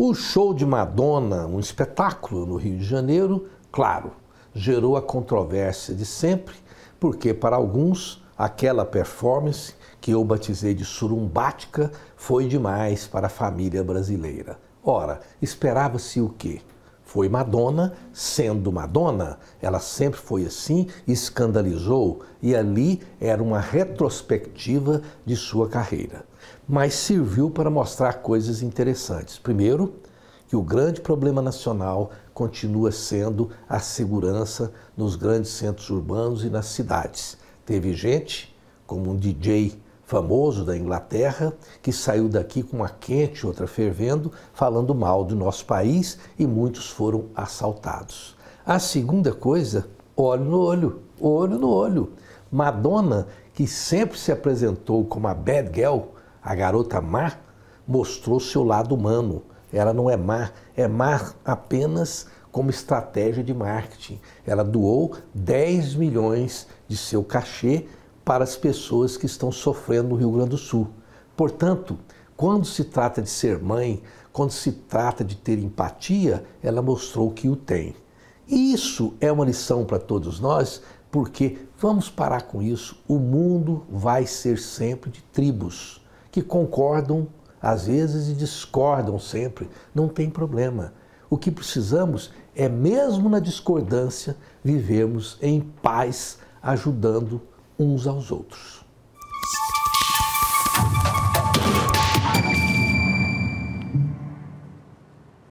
O show de Madonna, um espetáculo no Rio de Janeiro, claro, gerou a controvérsia de sempre, porque para alguns aquela performance que eu batizei de surumbática foi demais para a família brasileira. Ora, esperava-se o quê? foi Madonna, sendo Madonna, ela sempre foi assim, escandalizou e ali era uma retrospectiva de sua carreira. Mas serviu para mostrar coisas interessantes. Primeiro, que o grande problema nacional continua sendo a segurança nos grandes centros urbanos e nas cidades. Teve gente, como um DJ famoso da Inglaterra, que saiu daqui com uma quente, outra fervendo, falando mal do nosso país e muitos foram assaltados. A segunda coisa, olho no olho, olho no olho. Madonna, que sempre se apresentou como a bad girl, a garota má, mostrou seu lado humano. Ela não é má, é má apenas como estratégia de marketing. Ela doou 10 milhões de seu cachê para as pessoas que estão sofrendo no Rio Grande do Sul. Portanto, quando se trata de ser mãe, quando se trata de ter empatia, ela mostrou que o tem. Isso é uma lição para todos nós, porque vamos parar com isso. O mundo vai ser sempre de tribos que concordam às vezes e discordam sempre. Não tem problema. O que precisamos é, mesmo na discordância, vivermos em paz, ajudando uns aos outros.